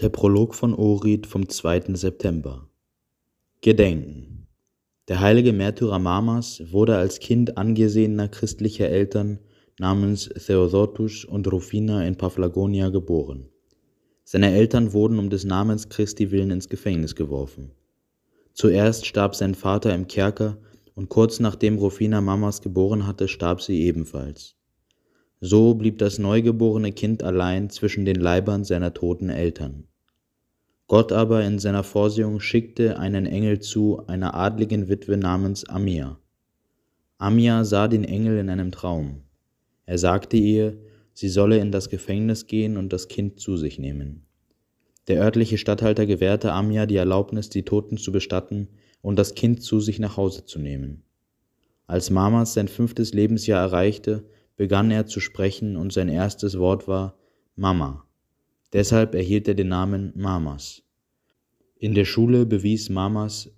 Der Prolog von Orit vom 2. September. Gedenken. Der heilige Märtyrer Mamas wurde als Kind angesehener christlicher Eltern namens Theodotus und Rufina in Paphlagonia geboren. Seine Eltern wurden um des Namens Christi willen ins Gefängnis geworfen. Zuerst starb sein Vater im Kerker und kurz nachdem Rufina Mamas geboren hatte, starb sie ebenfalls. So blieb das neugeborene Kind allein zwischen den Leibern seiner toten Eltern. Gott aber in seiner Vorsehung schickte einen Engel zu einer adligen Witwe namens Amia. Amia sah den Engel in einem Traum. Er sagte ihr, sie solle in das Gefängnis gehen und das Kind zu sich nehmen. Der örtliche Statthalter gewährte Amia die Erlaubnis, die Toten zu bestatten und das Kind zu sich nach Hause zu nehmen. Als Mamas sein fünftes Lebensjahr erreichte, begann er zu sprechen und sein erstes Wort war Mama. Deshalb erhielt er den Namen Mamas. In der Schule bewies Mamas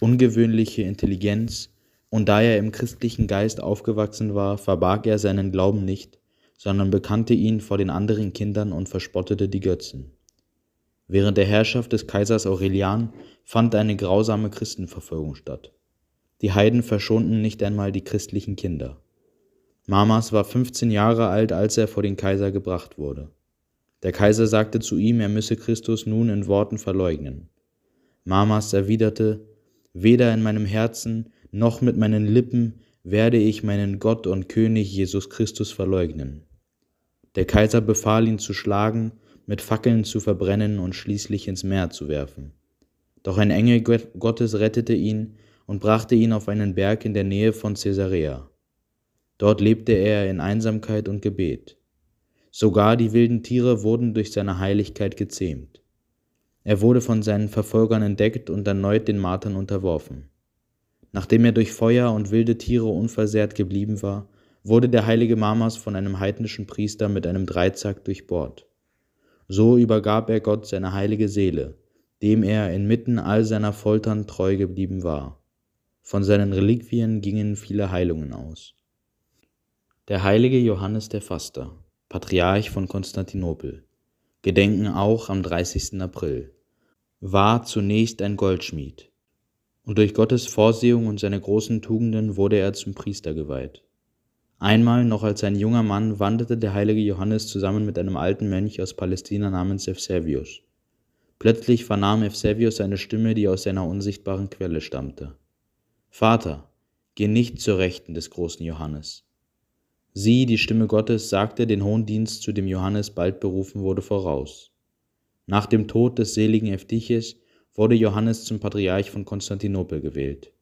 ungewöhnliche Intelligenz und da er im christlichen Geist aufgewachsen war, verbarg er seinen Glauben nicht, sondern bekannte ihn vor den anderen Kindern und verspottete die Götzen. Während der Herrschaft des Kaisers Aurelian fand eine grausame Christenverfolgung statt. Die Heiden verschonten nicht einmal die christlichen Kinder. Mamas war 15 Jahre alt, als er vor den Kaiser gebracht wurde. Der Kaiser sagte zu ihm, er müsse Christus nun in Worten verleugnen. Mamas erwiderte, Weder in meinem Herzen noch mit meinen Lippen werde ich meinen Gott und König Jesus Christus verleugnen. Der Kaiser befahl ihn zu schlagen, mit Fackeln zu verbrennen und schließlich ins Meer zu werfen. Doch ein Engel Gottes rettete ihn und brachte ihn auf einen Berg in der Nähe von Caesarea. Dort lebte er in Einsamkeit und Gebet. Sogar die wilden Tiere wurden durch seine Heiligkeit gezähmt. Er wurde von seinen Verfolgern entdeckt und erneut den Martern unterworfen. Nachdem er durch Feuer und wilde Tiere unversehrt geblieben war, wurde der heilige Mamas von einem heidnischen Priester mit einem Dreizack durchbohrt. So übergab er Gott seine heilige Seele, dem er inmitten all seiner Foltern treu geblieben war. Von seinen Reliquien gingen viele Heilungen aus. Der heilige Johannes der Faster, Patriarch von Konstantinopel, gedenken auch am 30. April, war zunächst ein Goldschmied, und durch Gottes Vorsehung und seine großen Tugenden wurde er zum Priester geweiht. Einmal noch als ein junger Mann wanderte der heilige Johannes zusammen mit einem alten Mönch aus Palästina namens Evsevius. Plötzlich vernahm Evsevius eine Stimme, die aus seiner unsichtbaren Quelle stammte. Vater, geh nicht zur Rechten des großen Johannes, Sie, die Stimme Gottes, sagte den hohen Dienst, zu dem Johannes bald berufen wurde, voraus. Nach dem Tod des seligen Eftiches wurde Johannes zum Patriarch von Konstantinopel gewählt.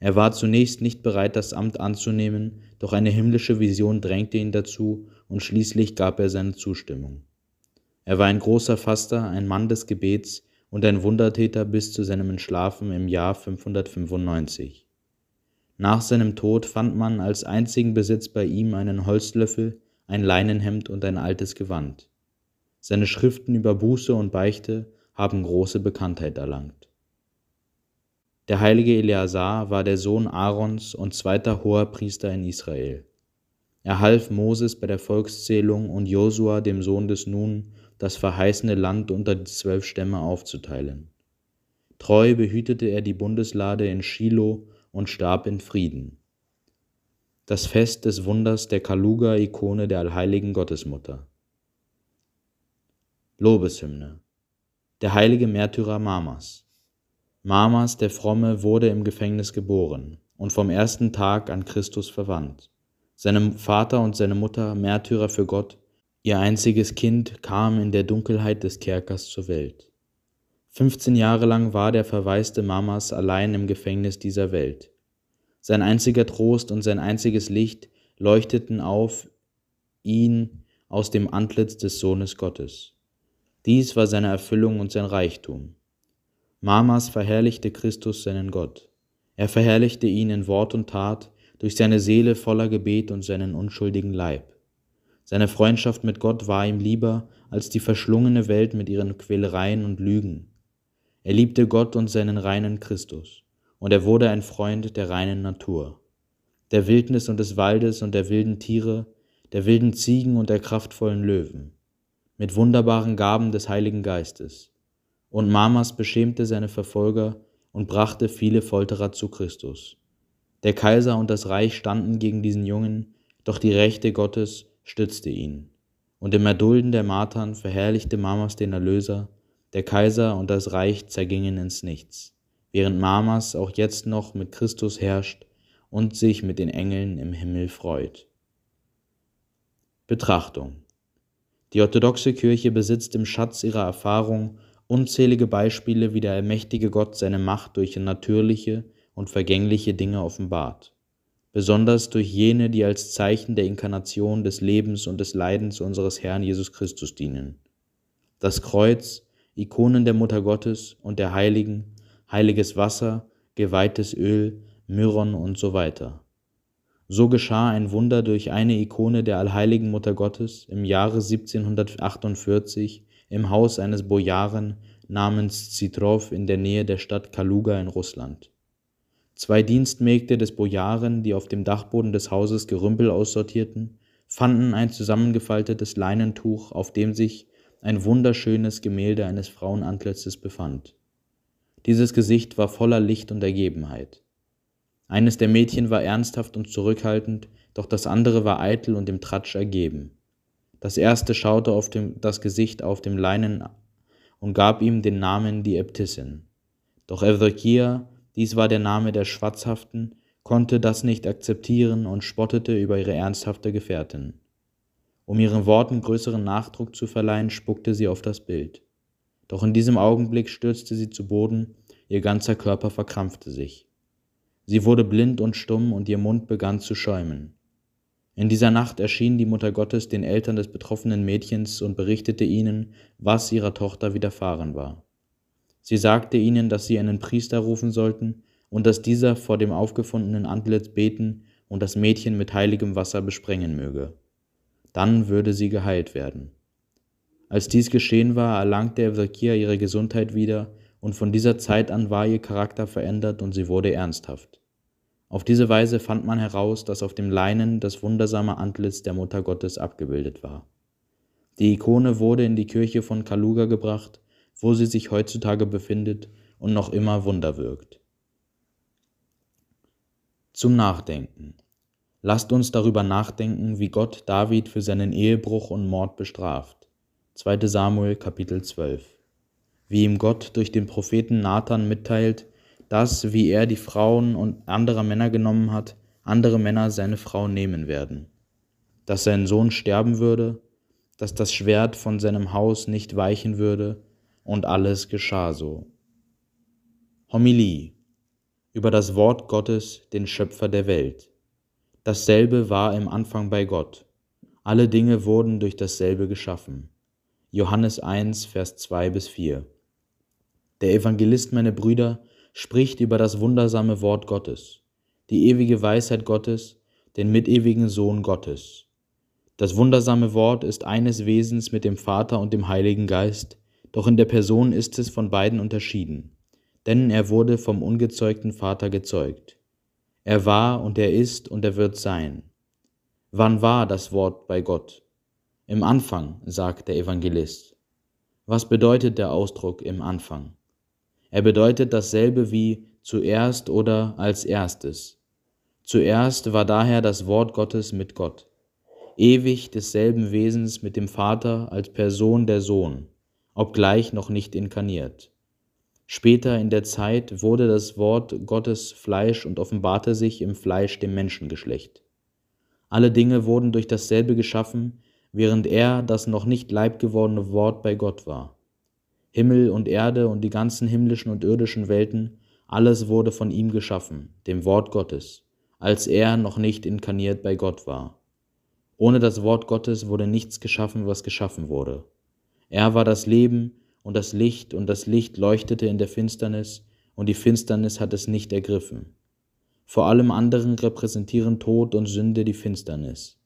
Er war zunächst nicht bereit, das Amt anzunehmen, doch eine himmlische Vision drängte ihn dazu und schließlich gab er seine Zustimmung. Er war ein großer Faster, ein Mann des Gebets und ein Wundertäter bis zu seinem Entschlafen im Jahr 595. Nach seinem Tod fand man als einzigen Besitz bei ihm einen Holzlöffel, ein Leinenhemd und ein altes Gewand. Seine Schriften über Buße und Beichte haben große Bekanntheit erlangt. Der heilige Eleazar war der Sohn Aarons und zweiter hoher Priester in Israel. Er half Moses bei der Volkszählung und Josua, dem Sohn des Nun, das verheißene Land unter die zwölf Stämme aufzuteilen. Treu behütete er die Bundeslade in Shiloh und starb in Frieden. Das Fest des Wunders der Kaluga-Ikone der allheiligen Gottesmutter. Lobeshymne. Der heilige Märtyrer Mamas. Mamas, der Fromme, wurde im Gefängnis geboren und vom ersten Tag an Christus verwandt. Seinem Vater und seine Mutter, Märtyrer für Gott, ihr einziges Kind, kam in der Dunkelheit des Kerkers zur Welt. 15 Jahre lang war der verwaiste Mamas allein im Gefängnis dieser Welt. Sein einziger Trost und sein einziges Licht leuchteten auf ihn aus dem Antlitz des Sohnes Gottes. Dies war seine Erfüllung und sein Reichtum. Mamas verherrlichte Christus seinen Gott. Er verherrlichte ihn in Wort und Tat, durch seine Seele voller Gebet und seinen unschuldigen Leib. Seine Freundschaft mit Gott war ihm lieber als die verschlungene Welt mit ihren Quälereien und Lügen. Er liebte Gott und seinen reinen Christus, und er wurde ein Freund der reinen Natur, der Wildnis und des Waldes und der wilden Tiere, der wilden Ziegen und der kraftvollen Löwen, mit wunderbaren Gaben des Heiligen Geistes. Und Mamas beschämte seine Verfolger und brachte viele Folterer zu Christus. Der Kaiser und das Reich standen gegen diesen Jungen, doch die Rechte Gottes stützte ihn. Und im Erdulden der Martern verherrlichte Mamas den Erlöser, der Kaiser und das Reich zergingen ins Nichts, während Mamas auch jetzt noch mit Christus herrscht und sich mit den Engeln im Himmel freut. Betrachtung Die orthodoxe Kirche besitzt im Schatz ihrer Erfahrung unzählige Beispiele, wie der allmächtige Gott seine Macht durch natürliche und vergängliche Dinge offenbart, besonders durch jene, die als Zeichen der Inkarnation des Lebens und des Leidens unseres Herrn Jesus Christus dienen. Das Kreuz, Ikonen der Mutter Gottes und der Heiligen, heiliges Wasser, geweihtes Öl, Myrrhon und so weiter. So geschah ein Wunder durch eine Ikone der allheiligen Mutter Gottes im Jahre 1748 im Haus eines Bojaren namens Zitrov in der Nähe der Stadt Kaluga in Russland. Zwei Dienstmägde des Bojaren, die auf dem Dachboden des Hauses Gerümpel aussortierten, fanden ein zusammengefaltetes Leinentuch, auf dem sich ein wunderschönes Gemälde eines Frauenantlitzes befand. Dieses Gesicht war voller Licht und Ergebenheit. Eines der Mädchen war ernsthaft und zurückhaltend, doch das andere war eitel und dem Tratsch ergeben. Das erste schaute auf dem, das Gesicht auf dem Leinen und gab ihm den Namen die Äbtissin. Doch Evdokia, dies war der Name der Schwatzhaften, konnte das nicht akzeptieren und spottete über ihre ernsthafte Gefährtin. Um ihren Worten größeren Nachdruck zu verleihen, spuckte sie auf das Bild. Doch in diesem Augenblick stürzte sie zu Boden, ihr ganzer Körper verkrampfte sich. Sie wurde blind und stumm und ihr Mund begann zu schäumen. In dieser Nacht erschien die Mutter Gottes den Eltern des betroffenen Mädchens und berichtete ihnen, was ihrer Tochter widerfahren war. Sie sagte ihnen, dass sie einen Priester rufen sollten und dass dieser vor dem aufgefundenen Antlitz beten und das Mädchen mit heiligem Wasser besprengen möge dann würde sie geheilt werden. Als dies geschehen war, erlangte Evdokia ihre Gesundheit wieder, und von dieser Zeit an war ihr Charakter verändert und sie wurde ernsthaft. Auf diese Weise fand man heraus, dass auf dem Leinen das wundersame Antlitz der Mutter Gottes abgebildet war. Die Ikone wurde in die Kirche von Kaluga gebracht, wo sie sich heutzutage befindet und noch immer Wunder wirkt. Zum Nachdenken. Lasst uns darüber nachdenken, wie Gott David für seinen Ehebruch und Mord bestraft. 2. Samuel Kapitel 12. Wie ihm Gott durch den Propheten Nathan mitteilt, dass, wie er die Frauen und anderer Männer genommen hat, andere Männer seine Frau nehmen werden. Dass sein Sohn sterben würde, dass das Schwert von seinem Haus nicht weichen würde, und alles geschah so. Homilie über das Wort Gottes, den Schöpfer der Welt. Dasselbe war im Anfang bei Gott. Alle Dinge wurden durch dasselbe geschaffen. Johannes 1, Vers 2 bis 4. Der Evangelist, meine Brüder, spricht über das wundersame Wort Gottes, die ewige Weisheit Gottes, den mitewigen Sohn Gottes. Das wundersame Wort ist eines Wesens mit dem Vater und dem Heiligen Geist, doch in der Person ist es von beiden unterschieden, denn er wurde vom ungezeugten Vater gezeugt. Er war und er ist und er wird sein. Wann war das Wort bei Gott? Im Anfang, sagt der Evangelist. Was bedeutet der Ausdruck im Anfang? Er bedeutet dasselbe wie zuerst oder als erstes. Zuerst war daher das Wort Gottes mit Gott, ewig desselben Wesens mit dem Vater als Person der Sohn, obgleich noch nicht inkarniert. Später in der Zeit wurde das Wort Gottes Fleisch und offenbarte sich im Fleisch dem Menschengeschlecht. Alle Dinge wurden durch dasselbe geschaffen, während er das noch nicht Leib gewordene Wort bei Gott war. Himmel und Erde und die ganzen himmlischen und irdischen Welten, alles wurde von ihm geschaffen, dem Wort Gottes, als er noch nicht inkarniert bei Gott war. Ohne das Wort Gottes wurde nichts geschaffen, was geschaffen wurde. Er war das Leben, und das Licht, und das Licht leuchtete in der Finsternis, und die Finsternis hat es nicht ergriffen. Vor allem anderen repräsentieren Tod und Sünde die Finsternis.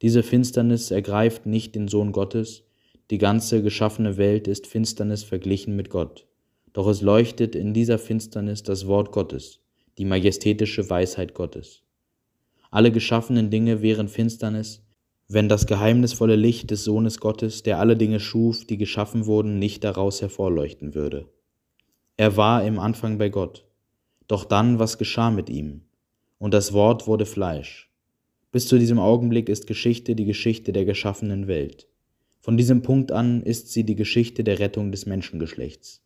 Diese Finsternis ergreift nicht den Sohn Gottes, die ganze geschaffene Welt ist Finsternis verglichen mit Gott. Doch es leuchtet in dieser Finsternis das Wort Gottes, die majestätische Weisheit Gottes. Alle geschaffenen Dinge wären Finsternis, wenn das geheimnisvolle Licht des Sohnes Gottes, der alle Dinge schuf, die geschaffen wurden, nicht daraus hervorleuchten würde. Er war im Anfang bei Gott. Doch dann, was geschah mit ihm? Und das Wort wurde Fleisch. Bis zu diesem Augenblick ist Geschichte die Geschichte der geschaffenen Welt. Von diesem Punkt an ist sie die Geschichte der Rettung des Menschengeschlechts.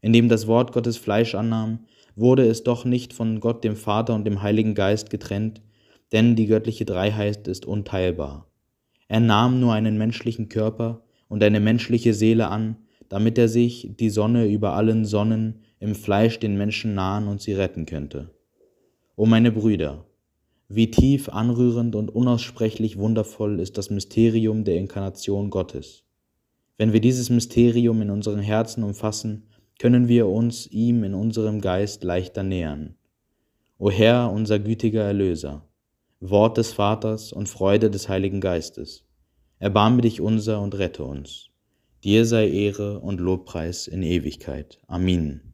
Indem das Wort Gottes Fleisch annahm, wurde es doch nicht von Gott dem Vater und dem Heiligen Geist getrennt, denn die göttliche Dreiheit ist unteilbar. Er nahm nur einen menschlichen Körper und eine menschliche Seele an, damit er sich, die Sonne über allen Sonnen, im Fleisch den Menschen nahen und sie retten könnte. O meine Brüder, wie tief, anrührend und unaussprechlich wundervoll ist das Mysterium der Inkarnation Gottes. Wenn wir dieses Mysterium in unseren Herzen umfassen, können wir uns ihm in unserem Geist leichter nähern. O Herr, unser gütiger Erlöser, Wort des Vaters und Freude des Heiligen Geistes. Erbarme dich unser und rette uns. Dir sei Ehre und Lobpreis in Ewigkeit. Amen.